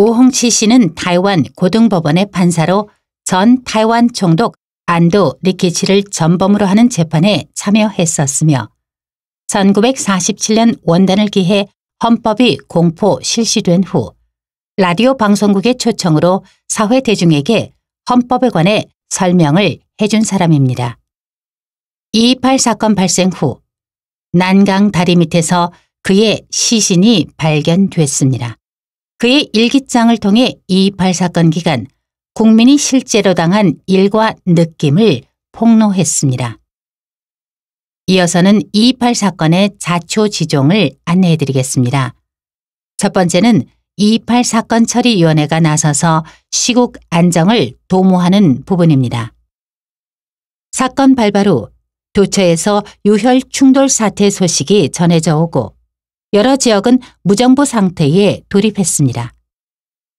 오홍치 씨는 타이완 고등법원의 판사로 전 타이완 총독 안도 리키치를 전범으로 하는 재판에 참여했었으며 1947년 원단을 기해 헌법이 공포 실시된 후 라디오 방송국의 초청으로 사회 대중에게 헌법에 관해 설명을 해준 사람입니다. 2.28 사건 발생 후 난강 다리 밑에서 그의 시신이 발견됐습니다. 그의 일기장을 통해 228 사건 기간 국민이 실제로 당한 일과 느낌을 폭로했습니다. 이어서는 228 사건의 자초지종을 안내해드리겠습니다. 첫 번째는 228 사건 처리위원회가 나서서 시국 안정을 도모하는 부분입니다. 사건 발발 후 도처에서 유혈 충돌 사태 소식이 전해져 오고 여러 지역은 무정부 상태에 돌입했습니다.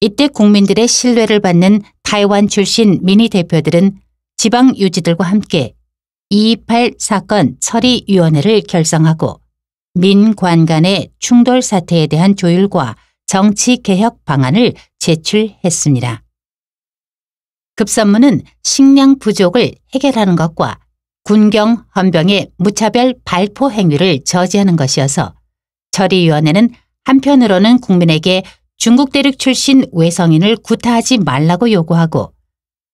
이때 국민들의 신뢰를 받는 타이완 출신 미니 대표들은 지방 유지들과 함께 228 사건 처리위원회를 결성하고 민관 간의 충돌 사태에 대한 조율과 정치 개혁 방안을 제출했습니다. 급선무는 식량 부족을 해결하는 것과 군경 헌병의 무차별 발포 행위를 저지하는 것이어서 처리위원회는 한편으로는 국민에게 중국 대륙 출신 외성인을 구타하지 말라고 요구하고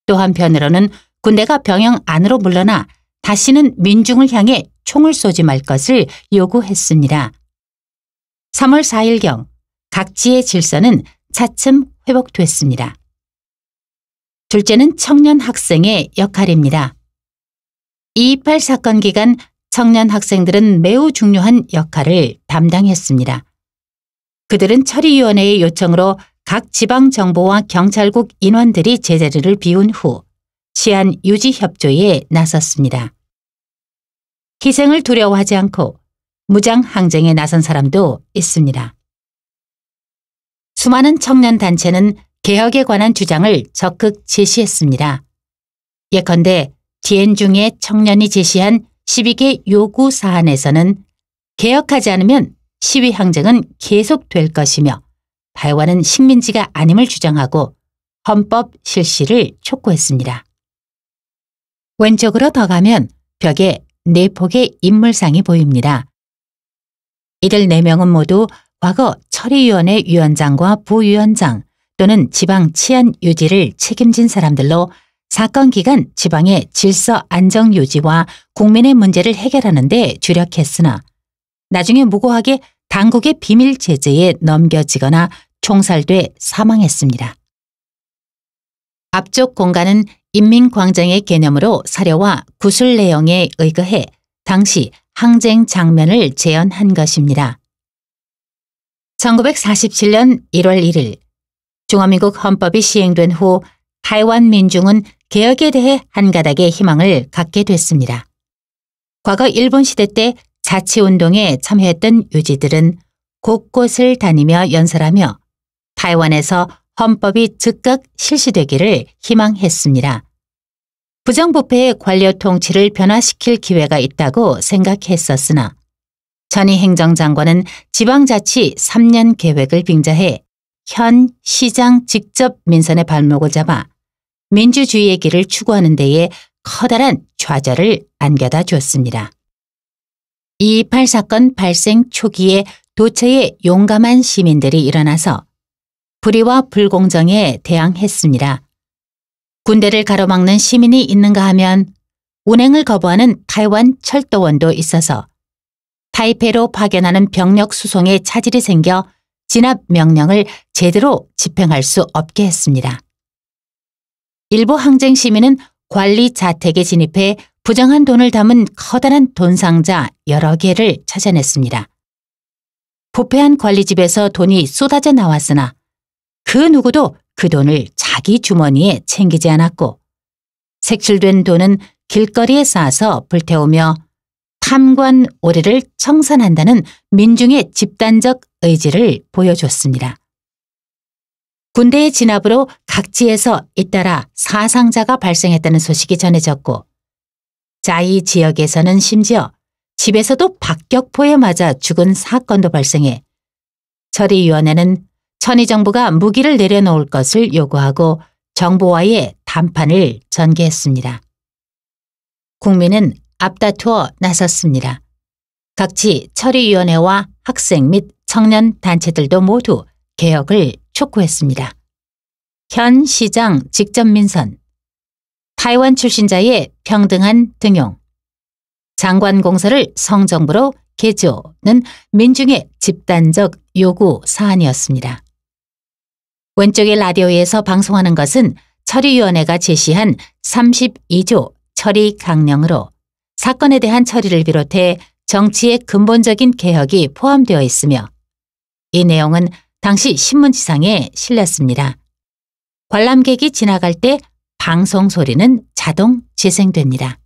또 한편으로는 군대가 병영 안으로 물러나 다시는 민중을 향해 총을 쏘지 말 것을 요구했습니다. 3월 4일경 각지의 질서는 차츰 회복됐습니다. 둘째는 청년 학생의 역할입니다. 228 사건 기간 청년 학생들은 매우 중요한 역할을 담당했습니다. 그들은 처리위원회의 요청으로 각 지방정보와 경찰국 인원들이 제자리를 비운 후 치안 유지 협조에 나섰습니다. 희생을 두려워하지 않고 무장 항쟁에 나선 사람도 있습니다. 수많은 청년 단체는 개혁에 관한 주장을 적극 제시했습니다. 예컨대 디엔 중에 청년이 제시한 12개 요구 사안에서는 개혁하지 않으면 시위 항쟁은 계속될 것이며 발화는 식민지가 아님을 주장하고 헌법 실시를 촉구했습니다. 왼쪽으로 더 가면 벽에 네 폭의 인물상이 보입니다. 이들 네 명은 모두 과거 처리위원회 위원장과 부위원장 또는 지방 치안 유지를 책임진 사람들로 사건 기간 지방의 질서 안정 유지와 국민의 문제를 해결하는 데 주력했으나 나중에 무고하게 당국의 비밀 제재에 넘겨지거나 총살돼 사망했습니다. 앞쪽 공간은 인민광장의 개념으로 사료와 구술 내용에 의거해 당시 항쟁 장면을 재현한 것입니다. 1947년 1월 1일 중화민국 헌법이 시행된 후 타이완 민중은 개혁에 대해 한가닥의 희망을 갖게 됐습니다. 과거 일본 시대 때 자치운동에 참여했던 유지들은 곳곳을 다니며 연설하며 타이완에서 헌법이 즉각 실시되기를 희망했습니다. 부정부패의 관료 통치를 변화시킬 기회가 있다고 생각했었으나 전희 행정장관은 지방자치 3년 계획을 빙자해 현 시장 직접 민선의 발목을 잡아 민주주의의 길을 추구하는 데에 커다란 좌절을 안겨다 주었습니다. 2.28 사건 발생 초기에 도처의 용감한 시민들이 일어나서 불의와 불공정에 대항했습니다. 군대를 가로막는 시민이 있는가 하면 운행을 거부하는 타이완 철도원도 있어서 타이페로 파견하는 병력 수송에 차질이 생겨 진압 명령을 제대로 집행할 수 없게 했습니다. 일부 항쟁 시민은 관리 자택에 진입해 부정한 돈을 담은 커다란 돈 상자 여러 개를 찾아냈습니다. 부패한 관리집에서 돈이 쏟아져 나왔으나 그 누구도 그 돈을 자기 주머니에 챙기지 않았고 색칠된 돈은 길거리에 쌓아서 불태우며 탐관 오리를 청산한다는 민중의 집단적 의지를 보여줬습니다. 군대의 진압으로 각지에서 잇따라 사상자가 발생했다는 소식이 전해졌고 자이 지역에서는 심지어 집에서도 박격포에 맞아 죽은 사건도 발생해 처리위원회는 천의 정부가 무기를 내려놓을 것을 요구하고 정부와의 담판을 전개했습니다. 국민은 앞다투어 나섰습니다. 각지 처리위원회와 학생 및 청년 단체들도 모두 개혁을 촉구했습니다. 현 시장 직접 민선 타이완 출신자의 평등한 등용 장관 공사를 성정부로 개조는 민중의 집단적 요구 사안이었습니다. 왼쪽의 라디오에서 방송하는 것은 처리위원회가 제시한 32조 처리 강령으로 사건에 대한 처리를 비롯해 정치의 근본적인 개혁이 포함되어 있으며 이 내용은 당시 신문지상에 실렸습니다. 관람객이 지나갈 때 방송 소리는 자동 재생됩니다.